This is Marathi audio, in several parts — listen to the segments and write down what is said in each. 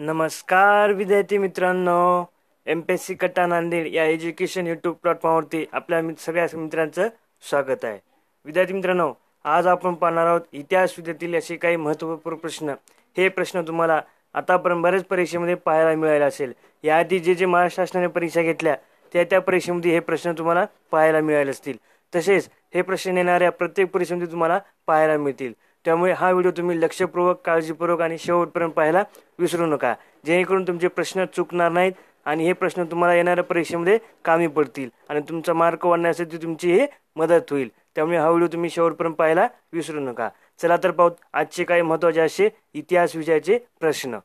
नमस्कार विद्यार्थी मित्रांनो एम पी एस सी कट्टा नांदेड या एज्युकेशन यूट्यूब प्लॅटफॉर्मवरती आपल्या सगळ्या मित्रांचं स्वागत आहे विद्यार्थी मित्रांनो आज आपण पाहणार आहोत इतिहास विद्यातील असे काही महत्त्वपूर्ण प्रश्न हे प्रश्न तुम्हाला आतापर्यंत बऱ्याच परीक्षेमध्ये पाहायला मिळायला असेल याआधी जे जे महाराष्ट्र शासनाने परीक्षा घेतल्या त्या त्या परीक्षेमध्ये हे प्रश्न तुम्हाला पाहायला मिळाले असतील तसेच हे प्रश्न येणाऱ्या प्रत्येक परीक्षेमध्ये तुम्हाला पाहायला मिळतील त्यामुळे हा व्हिडिओ तुम्ही लक्षपूर्वक काळजीपूर्वक आणि शेवटपर्यंत पाहायला विसरू नका जेणेकरून तुमचे प्रश्न चुकणार नाहीत आणि हे प्रश्न तुम्हाला येणाऱ्या परीक्षेमध्ये कामी पडतील आणि तुमचा मार्क वाढण्यासाठी तुमची हे मदत होईल त्यामुळे हा व्हिडिओ तुम्ही शेवटपर्यंत पाहायला विसरू नका चला तर पाहू आजचे काही महत्त्वाचे असे इतिहास विषयाचे प्रश्न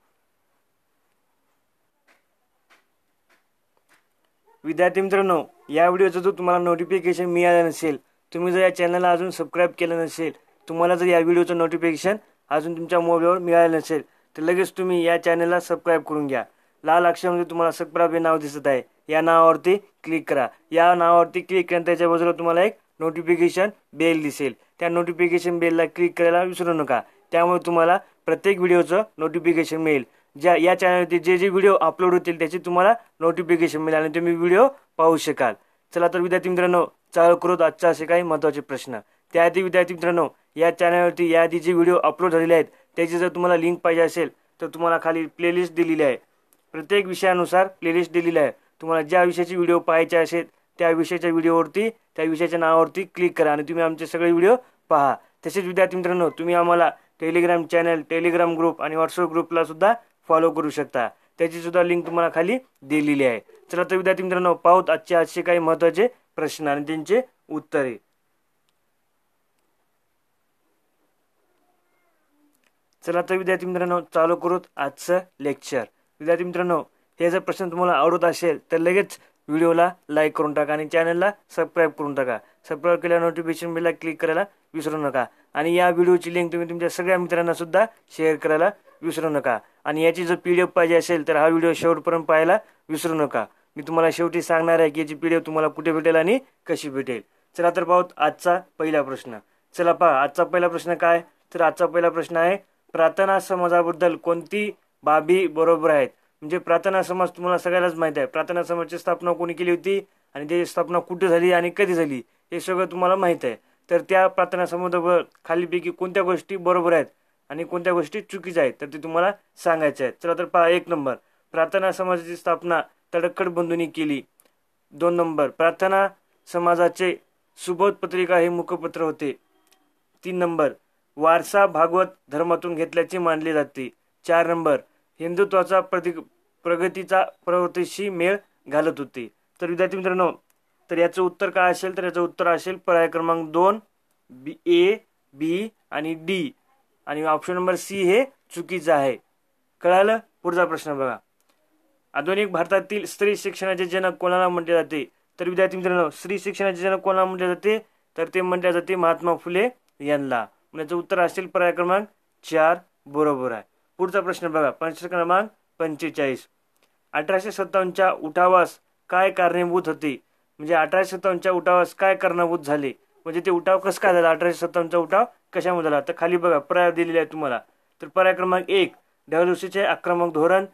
विद्यार्थी मित्रांनो या व्हिडिओचं जर तुम्हाला नोटिफिकेशन मिळालं नसेल तुम्ही जर या चॅनलला अजून सबस्क्राईब केलं नसेल तुम्हाला जर या व्हिडिओचं नोटिफिकेशन अजून तुमच्या मोबाईलवर मिळालं नसेल तर लगेच तुम्ही या चॅनलला सबस्क्राईब करून घ्या लाल अक्षरामध्ये तुम्हाला सबस्क्राईब हे नाव दिसत आहे या नावावरती क्लिक करा या नावावरती क्लिक करा त्याच्या बाजूला तुम्हाला एक नोटिफिकेशन बेल दिसेल त्या नोटिफिकेशन बेलला क्लिक करायला विसरू नका त्यामुळे तुम्हाला प्रत्येक व्हिडिओचं नोटिफिकेशन मिळेल ज्या या चॅनलवरती जे जे व्हिडिओ अपलोड होतील त्याची तुम्हाला नोटिफिकेशन मिळेल आणि तुम्ही व्हिडिओ पाहू शकाल चला तर विद्यार्थी मित्रांनो चालू करू आजचा असे काही महत्त्वाचे प्रश्न त्याआधी विद्यार्थी मित्रांनो या चॅनलवरती जे व्हिडिओ अपलोड झालेले आहेत त्याची जर तुम्हाला लिंक पाहिजे असेल तर तुम्हाला खाली प्लेलिस्ट दिलेली आहे प्रत्येक विषयानुसार प्लेलिस्ट दिलेली आहे तुम्हाला ज्या विषयाचे व्हिडिओ पाहायचे असेल त्या विषयाच्या व्हिडिओवरती त्या विषयाच्या नावावरती क्लिक करा आणि तुम्ही आमचे सगळे व्हिडिओ पहा तसेच विद्यार्थी मित्रांनो तुम्ही आम्हाला टेलिग्राम चॅनल टेलिग्राम ग्रुप आणि व्हॉट्सअप ग्रुपला सुद्धा फॉलो करू शकता त्याची सुद्धा लिंक तुम्हाला खाली दिलेली आहे चला तर विद्यार्थी मित्रांनो पाहूत आजचे आजचे काही महत्त्वाचे प्रश्न आणि त्यांचे उत्तरे चला तर विद्यार्थी मित्रांनो चालू करूत आजचं लेक्चर विद्यार्थी मित्रांनो हे जर प्रश्न तुम्हाला आवडत असेल तर लगेच व्हिडिओला लाईक करून टाका आणि चॅनलला सबस्क्राईब करून टाका सबस्क्राईब केल्या नोटिफिकेशन बिलला क्लिक करायला विसरू नका आणि या व्हिडिओची लिंक तुम्ही तुमच्या सगळ्या मित्रांना सुद्धा शेअर करायला विसरू नका आणि याची जर पी पाहिजे असेल तर हा व्हिडिओ शेवटपर्यंत पाहायला विसरू नका मी तुम्हाला शेवटी सांगणार आहे की याची पी तुम्हाला कुठे भेटेल आणि कशी भेटेल चला तर पाहू आजचा पहिला प्रश्न चला पहा आजचा पहिला प्रश्न काय तर आजचा पहिला प्रश्न आहे प्रार्थना समाजाबद्दल कोणती बाबी बरोबर आहेत म्हणजे प्रार्थना समाज तुम्हाला सगळ्यालाच माहीत आहे प्रार्थना समाजाची स्थापना कोणी केली होती आणि त्याची स्थापना कुठे झाली आणि कधी झाली हे सगळं तुम्हाला माहीत आहे तर त्या प्रार्थना समाजावर खालीपैकी कोणत्या गोष्टी बरोबर आहेत आणि कोणत्या गोष्टी चुकीच्या आहेत तर ते तुम्हाला सांगायचे आहेत चला तर पहा एक नंबर प्रार्थना समाजाची स्थापना तडक्कड बंधूंनी केली दोन नंबर प्रार्थना समाजाचे सुबोध पत्रिका हे मुखपत्र होते तीन नंबर वारसा भागवत धर्मातून घेतल्याचे मानले जाते चार नंबर हिंदुत्वाचा प्रतिक प्रगतीचा प्रवृत्तीशी मेळ घालत होते तर विद्यार्थी मित्रांनो तर याचं उत्तर काय असेल तर याचं उत्तर असेल पर्याय क्रमांक दोन बी ए बी आणि डी आणि ऑप्शन नंबर सी हे चुकीचं आहे कळालं पुढचा प्रश्न बघा आधुनिक भारतातील स्त्री शिक्षणाचे जनक कोणाला म्हटले जाते तर विद्यार्थी मित्रांनो स्त्री शिक्षणाचे जनक कोणाला म्हटले जाते तर ते म्हटले जाते महात्मा फुले यांना याचं उत्तर असेल पर्याय क्रमांक चार बरोबर आहे पुढचा प्रश्न बघा प्रश्न क्रमांक पंचेचाळीस अठराशे सत्तावन्नच्या उठावास काय कारणीभूत होते म्हणजे अठराशे सत्तावन्नच्या उठावास काय कारणीभूत झाले म्हणजे ते उठाव कसं काय झाला अठराशे सत्तावन्नचा उठाव कशामध्ये झाला तर खाली बघा पर्याय दिलेला आहे तुम्हाला तर पर्याय क्रमांक एक डब्ल्यूसीचे आक्रमक धोरण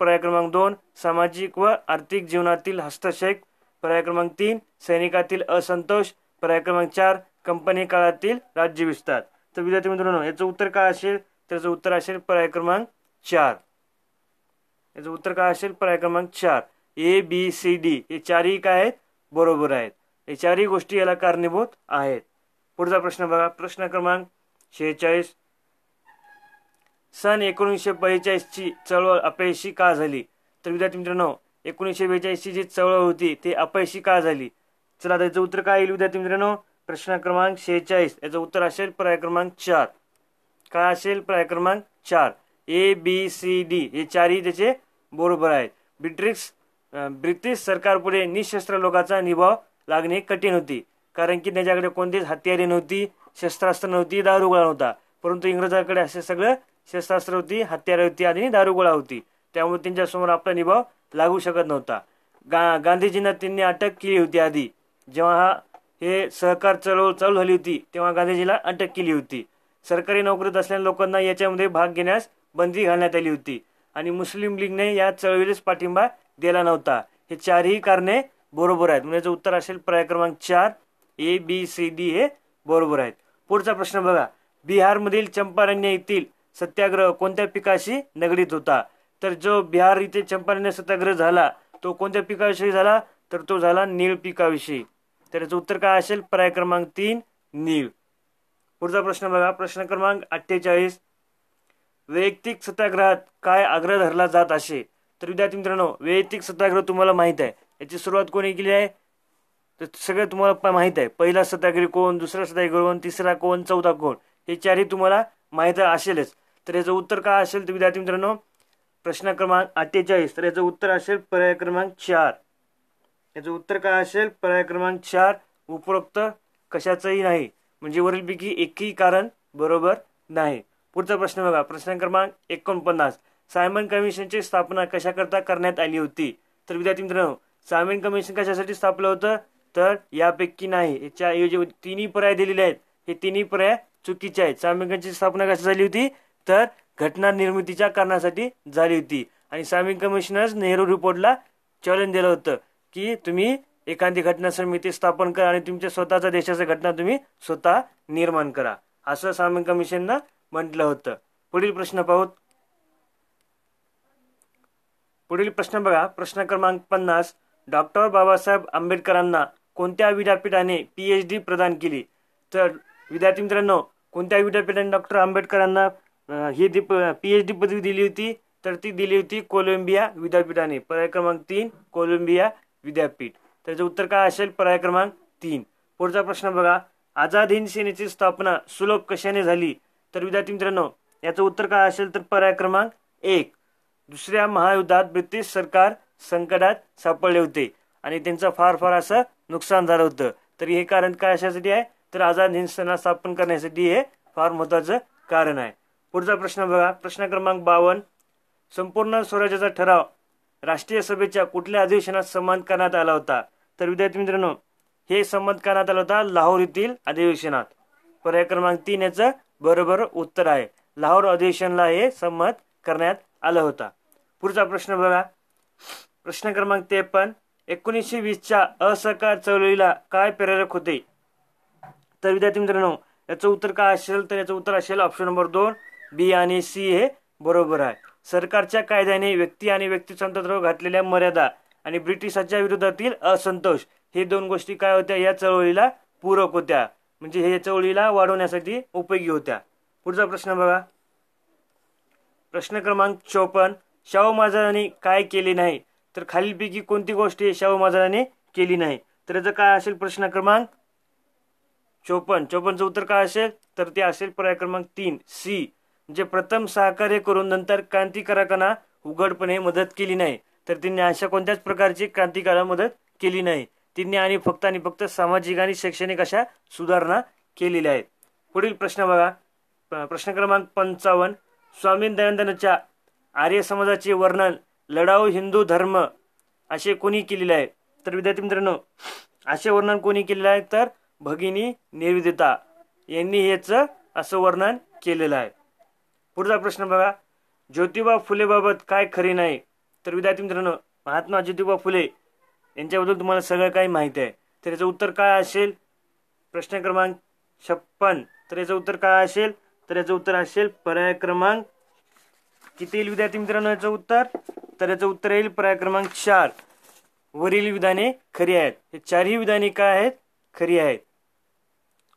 पर्याय क्रमांक दोन सामाजिक व आर्थिक जीवनातील हस्तक्षेप पर्याय क्रमांक तीन सैनिकातील असंतोष पर्याय क्रमांक चार कंपनी काळातील राज्य विस्तार तर विद्यार्थी मित्रांनो याचं उत्तर काय असेल त्याचं उत्तर असेल पर्याय क्रमांक चार याचं उत्तर काय असेल पर्याय क्रमांक चार ए बी सी डी हे चारही काय आहेत बरोबर आहेत हे चारही गोष्टी याला कारणीभूत आहेत पुढचा प्रश्न बघा प्रश्न क्रमांक शेहेचाळीस सन एकोणीसशे बेचाळीसची चळवळ अपयशी का झाली तर विद्यार्थी मित्रांनो एकोणीसशे बेचाळीसची जी चळवळ होती ती अपयशी का झाली चला त्याचं उत्तर काय येईल विद्यार्थी मित्रांनो प्रश्न क्रमांक शेहेचाळीस याचं उत्तर असेल पर्याय क्रमांक चार काय असेल पर्याय क्रमांक चार ए बी सी डी हे चारही त्याचे बरोबर आहेत ब्रिटिश ब्रिटिश पुढे निशस्त्र लोकांचा निभाव लागणे कठीण होती कारण की त्याच्याकडे कोणतीच हत्यारी नव्हती शस्त्रास्त्र नव्हती दारुगोळा नव्हता परंतु इंग्रजांकडे असे सगळं शस्त्रास्त्र होती हत्यारे होती आणि दारुगोळा होती त्यामुळे त्यांच्यासमोर आपला निभाव लागू शकत नव्हता गा गांधीजींना त्यांनी अटक केली होती आधी जेव्हा हा हे सहकार चळवळ चालू झाली होती तेव्हा गांधीजीला अटक केली होती सरकारी नोकरीत असलेल्या लोकांना याच्यामध्ये भाग घेण्यास बंदी घालण्यात आली होती आणि मुस्लिम लीगने या चळवळीस पाठिंबा दिला नव्हता हे चारही कारणे बरोबर आहेत म्हणजे उत्तर असेल पर्याय क्रमांक चार ए बी सी डी हे बरोबर आहेत पुढचा प्रश्न बघा बिहारमधील चंपारण्य येथील सत्याग्रह कोणत्या पिकाशी निगडीत होता तर जो बिहार इथे चंपारण्य सत्याग्रह झाला तो कोणत्या पिकाविषयी झाला तर तो झाला नीळ पिकाविषयी तर याचं उत्तर काय असेल पर्याय क्रमांक तीन नीव पुढचा प्रश्न बघा प्रश्न क्रमांक अठ्ठेचाळीस वैयक्तिक सत्याग्रहात काय आग्रह धरला जात असे तर विद्यार्थी मित्रांनो वैयक्तिक सत्याग्रह तुम्हाला माहीत आहे याची सुरुवात कोणी केली आहे तर सगळं तुम्हाला माहीत आहे पहिला सत्याग्रही कोण दुसरा सत्याग्रह कोण तिसरा कोण चौथा कोण हे चारही तुम्हाला माहीत असेलच तर याचं उत्तर काय असेल तर विद्यार्थी मित्रांनो प्रश्न क्रमांक अठ्ठेचाळीस तर याचं उत्तर असेल पर्याय क्रमांक चार याचं उत्तर काय असेल पर्याय क्रमांक चार उपरोक्त कशाचंही नाही म्हणजे वरीलपैकी एकही कारण बरोबर नाही पुढचा प्रश्न बघा प्रश्न क्रमांक एकोणपन्नास सायमन कमिशनची स्थापना कशाकरता करण्यात आली होती तर विद्यार्थी मित्रांनो सायमन कमिशन कशासाठी स्थापलं होतं तर यापैकी नाही याच्या ऐवजी तिन्ही पर्याय दिलेले आहेत हे तिन्ही पर्याय चुकीचे आहेत सायमन कमिशनची स्थापना कशा झाली होती तर घटना निर्मितीच्या कारणासाठी झाली होती आणि सायमन कमिशनर्स नेहरू रिपोर्टला चॅलेंज दिलं होतं की तुम्ही एखादी घटना समिती स्थापन करा आणि तुमच्या स्वतःच्या देशाच्या घटना तुम्ही स्वतः निर्माण करा असं सामन कमिशननं म्हटलं होतं पुढील प्रश्न पाहू पुढील प्रश्न बघा प्रश्न क्रमांक पन्नास डॉक्टर बाबासाहेब आंबेडकरांना कोणत्या विद्यापीठाने पी एच डी प्रदान केली तर विद्यार्थी मित्रांनो कोणत्या विद्यापीठाने डॉक्टर आंबेडकरांना ही पीएच पी एच डी पदवी दिली होती तर ती दिली होती कोलंबिया विद्यापीठाने पर्याय क्रमांक तीन कोलंबिया विद्यापीठ त्याचं उत्तर काय असेल पर्याय क्रमांक तीन पुढचा प्रश्न बघा आझाद हिंद सेनेची स्थापना सुलभ कशाने झाली तर विद्यार्थी मित्रांनो याचं उत्तर काय असेल तर पर्याय क्रमांक एक दुसऱ्या महायुद्धात ब्रिटिश सरकार संकटात सापडले होते आणि त्यांचं फार फार असं नुकसान झालं होतं तर हे कारण काय अशासाठी आहे तर आझाद हिंद सेना स्थापन करण्यासाठी हे फार महत्वाचं कारण आहे पुढचा प्रश्न बघा प्रश्न क्रमांक बावन संपूर्ण स्वराज्याचा ठराव राष्ट्रीय सभेच्या कुठल्या अधिवेशनात संमत करण्यात आला होता तर विद्यार्थी मित्रांनो हे संमत करण्यात आला होता लाहोर येथील अधिवेशनात पर्याय क्रमांक तीन याचं बरोबर उत्तर आहे लाहोर अधिवेशनला हे संमत करण्यात आलं होता पुढचा प्रश्न बघा प्रश्न क्रमांक पण एकोणीसशे वीसच्या असहकार चळवळीला काय प्रेरक होते तर विद्यार्थी मित्रांनो याचं उत्तर काय असेल तर याचं उत्तर असेल ऑप्शन नंबर दोन बी आणि सी हे बरोबर आहे सरकारच्या कायद्याने व्यक्ती आणि व्यक्ती स्वातंत्र्यावर घातलेल्या मर्यादा आणि ब्रिटिशांच्या विरोधातील असंतोष हे दोन गोष्टी काय होत्या या चळवळीला पूरक होत्या म्हणजे हे चळवळीला वाढवण्यासाठी उपयोगी होत्या पुढचा प्रश्न बघा प्रश्न क्रमांक चौपन्न शाहू महाराजांनी काय केले नाही तर खालीलपैकी कोणती गोष्ट शाहू महाराजांनी केली नाही तर याचा काय असेल प्रश्न क्रमांक चौपन्न चौपन्नचं उत्तर काय असेल तर ते असेल पर्याय क्रमांक तीन सी जे म्हणजे प्रथम सहकार्य करून नंतर क्रांतिकारकांना उघडपणे मदत केली नाही तर त्यांनी अशा कोणत्याच प्रकारची क्रांतिकाराला मदत केली नाही त्यांनी आणि फक्त आणि फक्त सामाजिक आणि शैक्षणिक अशा सुधारणा केलेल्या आहेत पुढील प्रश्न बघा प्रश्न क्रमांक पंचावन्न स्वामी दयानंदनाच्या आर्य समाजाचे वर्णन लढाऊ हिंदू धर्म असे कोणी केलेले आहे तर विद्यार्थी मित्रांनो असे वर्णन कोणी केलेलं आहे तर भगिनी निर्विदिता यांनी हेच असं वर्णन केलेलं आहे पुढचा प्रश्न बघा ज्योतिबा फुलेबाबत काय खरी नाही तर विद्यार्थी मित्रांनो महात्मा ज्योतिबा फुले यांच्याबद्दल तुम्हाला सगळं काही माहिती आहे तर याचं उत्तर काय असेल प्रश्न क्रमांक छप्पन तर याचं उत्तर काय असेल तर याचं उत्तर असेल पर्याय क्रमांक किती येईल विद्यार्थी मित्रांनो याचं उत्तर तर याचं उत्तर येईल पर्याय क्रमांक चार वरील विधाने खरी आहेत हे चारही विधाने काय आहेत खरी आहेत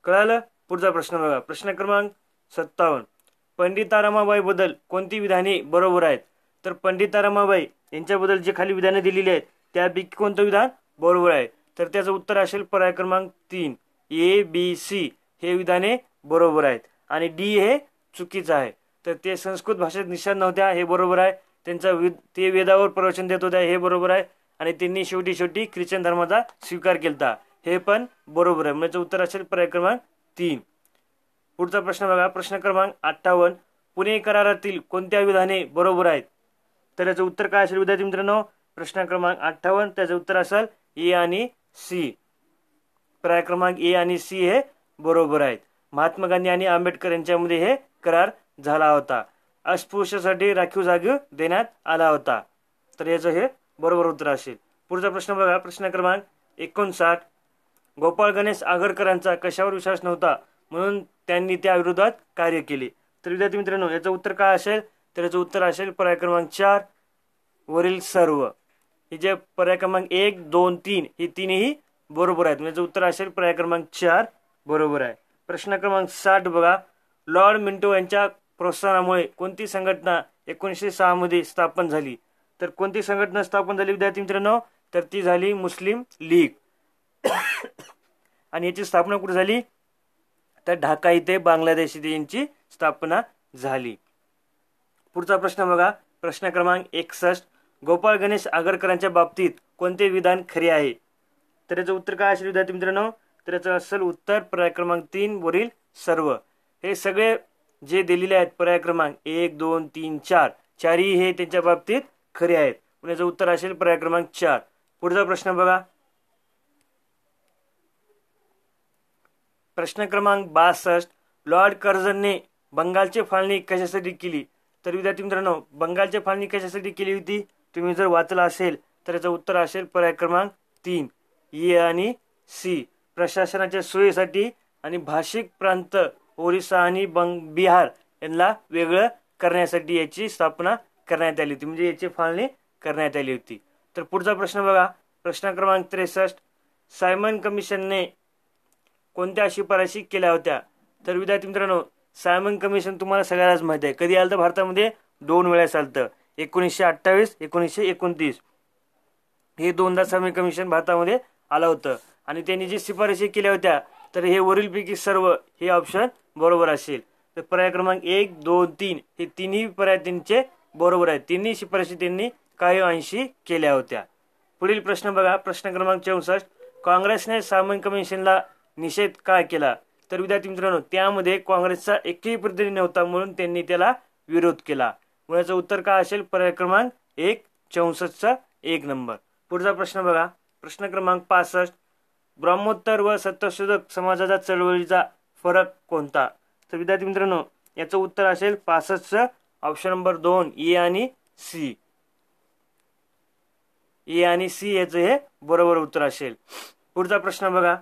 कळालं पुढचा प्रश्न बघा प्रश्न क्रमांक सत्तावन्न पंडिता रमाबाईबद्दल कोणती विधाने बरोबर आहेत तर पंडिता रमाबाई यांच्याबद्दल जे खाली विधाने दिलेली आहेत त्यापैकी कोणतं विधान बरोबर आहे तर त्याचं उत्तर असेल पर्याय क्रमांक तीन ए बी सी हे विधाने बरोबर आहेत आणि डी हे चुकीचं आहे तर ते संस्कृत भाषेत निशाण नव्हत्या हे बरोबर आहे त्यांचा वेद ते वेदावर प्रवचन देत होत्या हे बरोबर आहे आणि त्यांनी शेवटी शेवटी ख्रिश्चन धर्माचा स्वीकार केला हे पण बरोबर आहे म्हणजे उत्तर असेल पर्याय क्रमांक तीन पुढचा प्रश्न बघा प्रश्न क्रमांक अठ्ठावन्न पुणे करारातील कोणत्या विधाने बरोबर आहेत तर याचं उत्तर काय असेल विद्यार्थी मित्रांनो प्रश्न क्रमांक अठ्ठावन्न त्याचं उत्तर असेल ए आणि सी पर्याय क्रमांक ए आणि सी हे बरोबर आहेत महात्मा गांधी आणि आंबेडकर यांच्यामध्ये हे करार झाला होता अस्पृश्यासाठी राखीव जागीव देण्यात आला होता तर याचं हे बरोबर उत्तर असेल पुढचा प्रश्न बघा प्रश्न क्रमांक एकोणसाठ गोपाळ गणेश आगरकरांचा कशावर विश्वास नव्हता म्हणून त्यांनी त्या विरोधात कार्य केले तर विद्यार्थी मित्रांनो याचं उत्तर काय असेल तर याचं उत्तर असेल पर्याय क्रमांक चार वरील सर्व हे जे पर्याय क्रमांक एक दोन तीन हे तीनही बरोबर आहेत म्हणजे उत्तर असेल पर्याय क्रमांक चार बरोबर आहे प्रश्न क्रमांक साठ बघा लॉर्ड मिंटो यांच्या प्रोत्साहनामुळे कोणती संघटना एकोणीसशे सहामध्ये स्थापन झाली तर कोणती संघटना स्थापन झाली विद्यार्थी मित्रांनो तर ती झाली मुस्लिम लीग आणि याची स्थापना कुठे झाली तर ढाका इथे बांगलादेश यांची स्थापना झाली पुढचा प्रश्न बघा प्रश्न क्रमांक एकसष्ट गोपाळ गणेश आगरकरांच्या बाबतीत कोणते विधान खरे आहे तर याचं उत्तर काय असेल विद्यार्थी मित्रांनो तर याचं असेल उत्तर पर्याय क्रमांक तीन वरील सर्व हे सगळे जे दिलेले आहेत पर्याय क्रमांक एक दोन तीन चार चारही हे त्यांच्या बाबतीत खरे आहेत याचं उत्तर असेल पर्याय क्रमांक चार पुढचा प्रश्न बघा प्रश्न क्रमांक बासष्ट लॉर्ड कर्झनने बंगालची फाळणी कशासाठी केली तर विद्यार्थी मित्रांनो बंगालची फाळणी कशासाठी केली होती तुम्ही जर वाचलं असेल तर याचं उत्तर असेल पर्याय क्रमांक तीन ए आणि सी प्रशासनाच्या सोयीसाठी आणि भाषिक प्रांत ओरिसा आणि बंग बिहार यांना वेगळं करण्यासाठी याची स्थापना करण्यात आली होती म्हणजे याची फाळणी करण्यात आली होती तर पुढचा प्रश्न बघा प्रश्न क्रमांक त्रेसष्ट सायमन कमिशनने कोणत्या शिफारशी केल्या होत्या तर विद्यार्थी मित्रांनो सायमन कमिशन तुम्हाला सगळ्यालाच माहिती आहे कधी आलं तर भारतामध्ये दोन वेळेस तर एकोणीसशे अठ्ठावीस एकोणीसशे एकोणतीस हे दोनदा सायमन कमिशन भारतामध्ये आलं होतं आणि त्यांनी जे शिफारशी केल्या होत्या तर हे वरीलपैकी सर्व हे ऑप्शन बरोबर असेल तर पर्याय क्रमांक एक दोन तीन हे तिन्ही पर्याय त्यांचे बरोबर आहेत तिन्ही शिफारशी त्यांनी काही अंशी केल्या होत्या पुढील प्रश्न बघा प्रश्न क्रमांक चौसष्ट काँग्रेसने सायमन कमिशनला निषेध काय केला तर विद्यार्थी मित्रांनो त्यामध्ये काँग्रेसचा एकही प्रतिनिधी नव्हता म्हणून त्यांनी त्याला विरोध केला व याचं उत्तर काय असेल पर्याय क्रमांक एक चौसष्टचा एक नंबर पुढचा प्रश्न बघा प्रश्न क्रमांक पासष्ट ब्रह्मोत्तर व सत्यशोधक समाजाचा चळवळीचा फरक कोणता तर विद्यार्थी मित्रांनो याचं उत्तर असेल पासष्टचं ऑप्शन नंबर दोन ए आणि सी ए आणि सी याचं हे बरोबर उत्तर असेल पुढचा प्रश्न बघा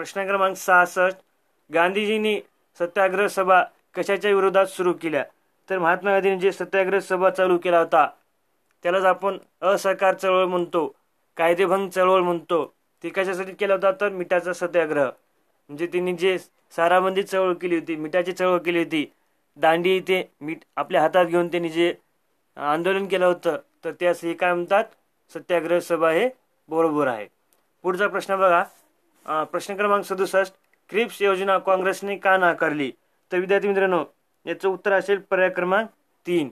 प्रश्न क्रमांक सहासष्ट गांधीजींनी सत्याग्रह सभा कशाच्या विरोधात सुरू केल्या तर महात्मा गांधींनी जे सत्याग्रह सभा चालू केला होता त्यालाच आपण असहकार चळवळ म्हणतो कायदेभंग चळवळ म्हणतो ते कशासाठी केला होता तर मिठाचा सत्याग्रह म्हणजे त्यांनी जे साराबंदी चळवळ केली होती मिठाची चळवळ केली होती दांडी इथे मीठ आपल्या हातात घेऊन त्यांनी जे आंदोलन केलं होतं तर त्यास हे काय म्हणतात सत्याग्रह सभा हे बरोबर आहे पुढचा प्रश्न बघा प्रश्न क्रमांक सदुसष्ट क्रिप्स योजना काँग्रेसने का नाकारली तर विद्यार्थी मित्रांनो याचं उत्तर असेल पर्याय क्रमांक तीन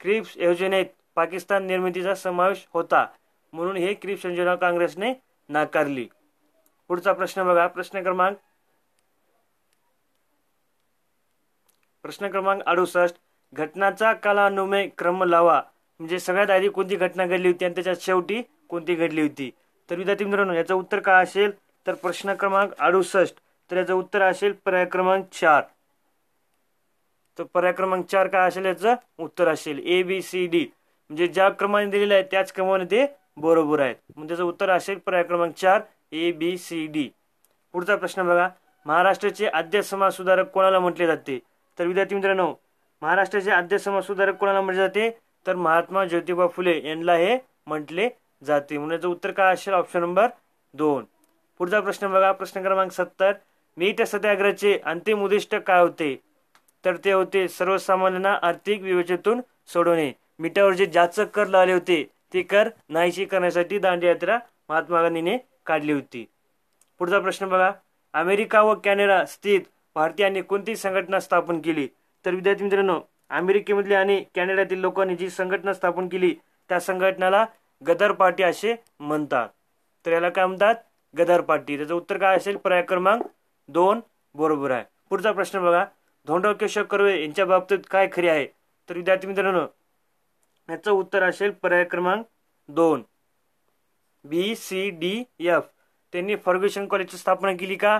क्रिप्स योजनेत पाकिस्तान निर्मितीचा समावेश होता म्हणून हे क्रिप्स योजना काँग्रेसने नाकारली पुढचा प्रश्न बघा प्रश्न क्रमांक प्रश्न क्रमांक अडुसष्ट घटनाचा कालानुमय क्रम लावा म्हणजे सगळ्यात आधी कोणती घटना घडली होती आणि त्याच्या शेवटी कोणती घडली होती तर विद्यार्थी मित्रांनो याचं उत्तर काय असेल तर प्रश्न क्रमांक अडुसष्ट तर याचं उत्तर असेल पर्याय क्रमांक चार तर पर्याय क्रमांक चार काय असेल याचं उत्तर असेल ए बी सी डी म्हणजे ज्या क्रमाने दिलेलं आहे त्याच क्रमाने ते बरोबर आहेत म्हणजे त्याचं उत्तर असेल पर्याय क्रमांक चार ए बी सी डी पुढचा प्रश्न बघा महाराष्ट्राचे आद्य सुधारक कोणाला म्हटले जाते तर विद्यार्थी मित्रांनो महाराष्ट्राचे आद्य सुधारक कोणाला म्हटले जाते तर महात्मा ज्योतिबा फुले यांना हे म्हटले जाते म्हणून याचं उत्तर काय असेल ऑप्शन नंबर दोन पुढचा प्रश्न बघा प्रश्न क्रमांक सत्तर मीठ सत्याग्रहाचे अंतिम उद्दिष्ट काय होते तर ते होते सर्वसामान्यांना आर्थिक विवेचनेतून सोडवणे मिठावर जे जाचक कर लावले होते ते कर नाहीशी करण्यासाठी दांडी महात्मा गांधीने काढली होती पुढचा प्रश्न बघा अमेरिका व कॅनडा स्थित भारतीयांनी कोणती संघटना स्थापन केली तर विद्यार्थी मित्रांनो अमेरिकेमधल्या आणि कॅनडातील लोकांनी जी संघटना स्थापन केली त्या संघटनाला गदर पार्टी असे म्हणतात तर याला काय म्हणतात गदर पाटी त्याचं उत्तर काय असेल पर्याय क्रमांक दोन बरोबर आहे पुढचा प्रश्न बघा धोंडो केशव कर्वे यांच्या बाबतीत काय खरी आहे तर विद्यार्थी मित्रांनो याचं उत्तर असेल पर्याय क्रमांक दोन बी सी डी एफ त्यांनी फर्ग्युशन कॉलेजची स्थापना केली का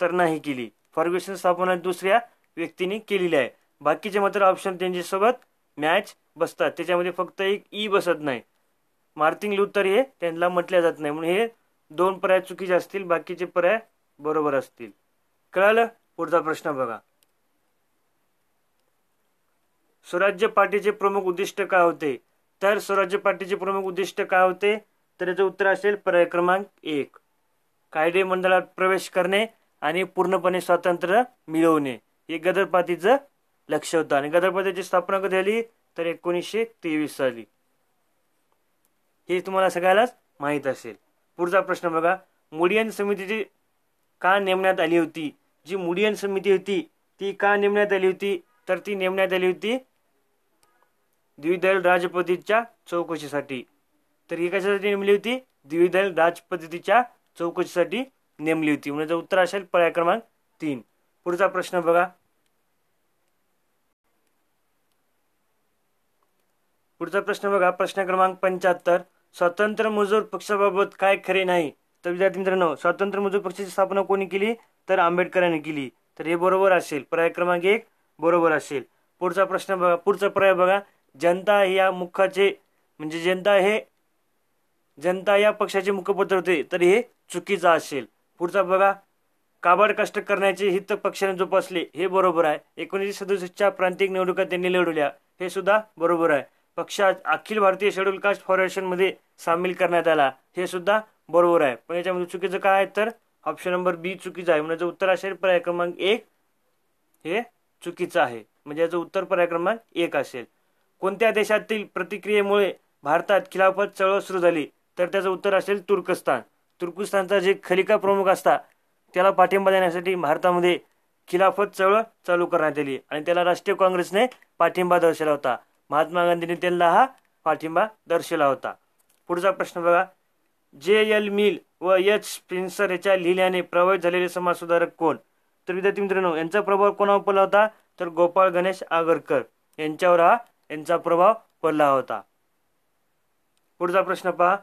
तर नाही केली फर्ग्युशन स्थापना दुसऱ्या व्यक्तीने केलेली आहे बाकीचे मात्र ऑप्शन त्यांच्यासोबत मॅच बसतात त्याच्यामध्ये फक्त एक ई e बसत नाही मार्टिन उत्तर हे त्यांना म्हटल्या जात नाही म्हणून हे दोन पर्याय चुकीचे असतील बाकीचे पर्याय बरोबर असतील कळालं पुढचा प्रश्न बघा स्वराज्य पार्टीचे प्रमुख उद्दिष्ट काय होते तर स्वराज्य पार्टीचे प्रमुख उद्दिष्ट काय होते तर याचं उत्तर असेल पर्याय क्रमांक एक कायदे मंडळात प्रवेश करणे आणि पूर्णपणे स्वातंत्र्य मिळवणे हे गदरपातीचं लक्ष होतं आणि गदरपातीची स्थापना कधी झाली तर एकोणीसशे तेवीस साली हे तुम्हाला सगळ्यालाच माहीत असेल पुढचा प्रश्न बघा मुडियन समितीची का नेमण्यात आली होती जी मुडियन समिती होती ती का नेमण्यात आली होती तर ती नेमण्यात आली होती द्विदल राजपतीच्या चौकशीसाठी तर ही कशासाठी नेमली होती द्विदल राजपद्धतीच्या चौकशीसाठी नेमली होती म्हणजे उत्तर असेल पर्याय क्रमांक तीन पुढचा प्रश्न बघा पुढचा प्रश्न बघा प्रश्न क्रमांक पंच्याहत्तर स्वतंत्र मजूर पक्षाबाबत काय खरे नाही तर विद्यार्थी मित्रांनो स्वतंत्र मजूर पक्षाची स्थापना कोणी केली तर आंबेडकरांनी केली तर हे बरोबर असेल पर्याय क्रमांक एक बरोबर असेल पुढचा प्रश्न बघा पुढचा पर्याय बघा जनता या मुखाचे म्हणजे जनता हे जनता या पक्षाचे मुखपत्र होते तर हे चुकीचं असेल पुढचा बघा काबाड कष्ट करण्याचे हित पक्षाने जोपासले हे बरोबर आहे एकोणीसशे सदुसष्टच्या प्रांतिक निवडणुका त्यांनी लढवल्या हे सुद्धा बरोबर आहे पक्षात अखिल भारतीय शेड्यूल कास्ट फॉरेशनमध्ये सामील करण्यात आला हे सुद्धा बरोबर आहे पण याच्यामध्ये चुकीचं काय आहे तर ऑप्शन नंबर बी चुकीचं आहे म्हणजे उत्तर असेल पर्याय क्रमांक एक हे चुकीचं आहे म्हणजे याचं उत्तर पर्याय क्रमांक एक असेल कोणत्या देशातील प्रतिक्रियेमुळे भारतात खिलाफत चळवळ सुरू झाली तर त्याचं उत्तर असेल तुर्कस्तान तुर्कस्तानचा जे खलिका प्रमुख असता त्याला पाठिंबा देण्यासाठी भारतामध्ये खिलाफत चळवळ चालू करण्यात आली आणि त्याला राष्ट्रीय काँग्रेसने पाठिंबा दर्शवला होता महात्मा गांधींनी त्यांना हा पाठिंबा दर्शवला होता पुढचा प्रश्न बघा जे एल मिल व एच स्पिन्सर याच्या लिहिल्याने प्रभावित झालेले समाजसुधारक कोण तर विद्यार्थी मित्रांनो यांचा प्रभाव कोणावर पडला होता तर गोपाळ गणेश आगरकर यांच्यावर हा यांचा प्रभाव पडला होता पुढचा प्रश्न पहा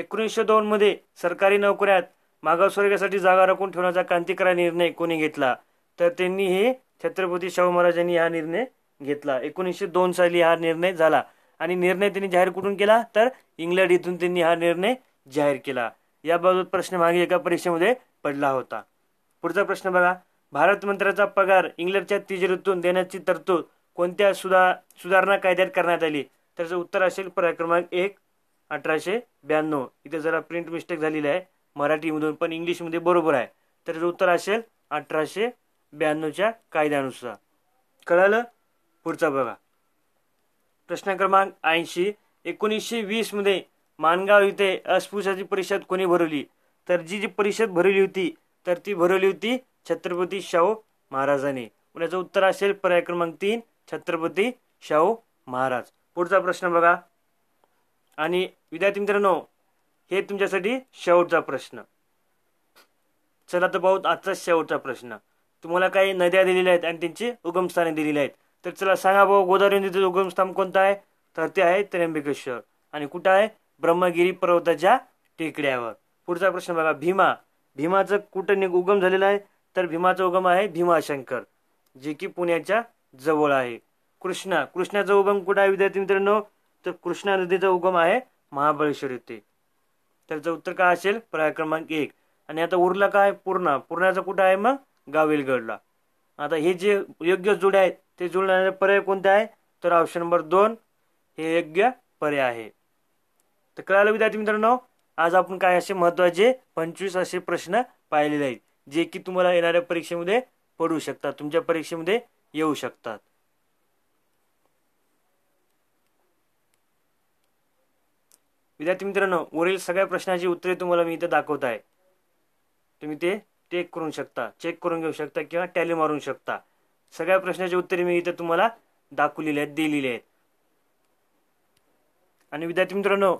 एकोणीसशे दोन मध्ये सरकारी नोकऱ्यात मागासवर्गासाठी जागा राखून ठेवण्याचा क्रांतिकारी निर्णय कोणी घेतला तर त्यांनी हे छत्रपती शाहू महाराजांनी हा निर्णय घेतला एकोणीसशे दोन साली हा निर्णय झाला आणि निर्णय त्यांनी जाहीर कुठून केला तर इंग्लंड इथून त्यांनी हा निर्णय जाहीर केला याबाबत प्रश्न मागे एका परीक्षेमध्ये पडला होता पुढचा प्रश्न बघा भारत मंत्र्याचा पगार इंग्लंडच्या तिजोरीतून देण्याची तरतूद कोणत्या सुधा सुधारणा कायद्यात करण्यात आली त्याचं उत्तर असेल पर्याय एक अठराशे ब्याण्णव इथे जरा प्रिंट मिस्टेक झालेली आहे मराठीमधून पण इंग्लिशमध्ये बरोबर आहे तर उत्तर असेल अठराशे ब्याण्णवच्या कायद्यानुसार कळालं पुढचा बघा प्रश्न क्रमांक ऐंशी एकोणीसशे वीसमध्ये मानगाव इथे अस्पृश्याची परिषद कोणी भरवली तर जी जी परिषद भरवली होती तर ती भरवली होती छत्रपती शाहू महाराजांनी याचं उत्तर असेल पर्याय क्रमांक तीन छत्रपती शाहू महाराज पुढचा प्रश्न बघा आणि विद्यार्थी मित्रांनो हे तुमच्यासाठी शेवटचा प्रश्न चला तर पाहू आजचा शेवटचा प्रश्न तुम्हाला काही नद्या दिलेल्या आहेत आणि त्यांची उगमस्थाने दिलेली आहेत तर चला सांगा भाऊ गोदावरी नदीचं स्थान कोणतं आहे तर ते आहे त्र्यंबकेश्वर आणि कुठं आहे ब्रह्मगिरी पर्वताच्या टेकड्यावर पुढचा प्रश्न बघा भीमा भीमाचं कुठं निग उगम झालेलं आहे तर भीमाचा उगम आहे भीमाशंकर जे की पुण्याच्या जवळ आहे कृष्णा कृष्णाचा उगम कुठं आहे विद्यार्थी मित्रांनो तर कृष्णा नदीचा उगम आहे महाबळेश्वर येथे त्याचं उत्तर काय असेल पर्याय क्रमांक एक आणि आता उरला काय पूर्णा पूर्णाचं कुठं आहे मग गावेलगडला आता हे जे योग्य जोड्या आहेत ते जुळणारे पर्याय कोणते आहे तर ऑप्शन नंबर दोन हे योग्य पर्याय आहे तर कळालं विद्यार्थी मित्रांनो आज आपण काय असे महत्वाचे पंचवीस असे प्रश्न पाहिलेले आहेत जे की तुम्हाला येणाऱ्या परीक्षेमध्ये पडू शकतात तुमच्या परीक्षेमध्ये येऊ शकतात विद्यार्थी मित्रांनो वरील सगळ्या प्रश्नाची उत्तरे तुम्हाला मी इथे दाखवत आहे तुम्ही ते चेक करू शकता चेक करून घेऊ शकता किंवा टॅली मारू शकता सगळ्या प्रश्नाची उत्तरे मी इथं तुम्हाला दाखवलेली आहेत दिलेली आहेत आणि विद्यार्थी मित्रांनो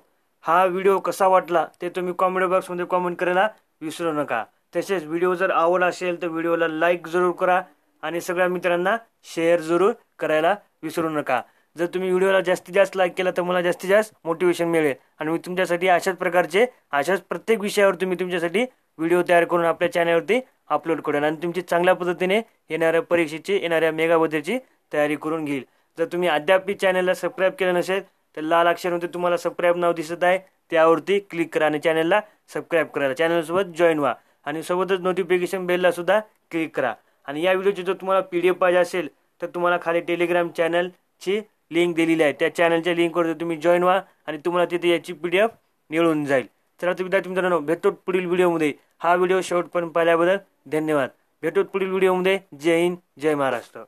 हा व्हिडिओ कसा वाटला ते तुम्ही कॉमेंट बॉक्समध्ये कॉमेंट करायला विसरू नका तसेच व्हिडिओ जर आवडला असेल तर व्हिडिओला लाईक जरूर करा आणि सगळ्या मित्रांना शेअर जरूर करायला विसरू नका जर तुम्ही व्हिडिओला जास्तीत जास्त लाईक केला तर मला जास्तीत जास्त मोटिवेशन मिळेल आणि मी तुमच्यासाठी अशाच प्रकारचे अशाच प्रत्येक विषयावर तुम्ही तुमच्यासाठी व्हिडिओ तयार करून आपल्या चॅनलवरती अपलोड करेन आणि तुमची चांगल्या पद्धतीने येणाऱ्या परीक्षेची येणाऱ्या मेगाबद्दलची तयारी करून घेईल जर तुम्ही अद्यापही चॅनलला सबस्क्राईब केलं नसेल तर लाल अक्षरमध्ये तुम्हाला सबस्क्राईब नाव दिसत आहे त्यावरती क्लिक करा आणि चॅनलला सबस्क्राईब करायला चॅनलसोबत जॉईन व्हा आणि सोबतच नोटिफिकेशन बेलला सुद्धा क्लिक करा आणि या व्हिडिओची जर तुम्हाला पी डी एफ पाहिजे असेल तर तुम्हाला खाली टेलिग्राम चॅनलची लिंक दिलेली आहे त्या चॅनलच्या लिंकवर तुम्ही जॉईन व्हा आणि तुम्हाला तिथे याची पी डी एफ मिळून जाईल तर आता विद्यार्थी मित्रांनो भेटतो पुढील व्हिडिओमध्ये हा व्हिडिओ शेवटपर्यंत पाहिल्याबद्दल धन्यवाद भेटूत पुढील व्हिडिओमध्ये जय हिंद जय महाराष्ट्र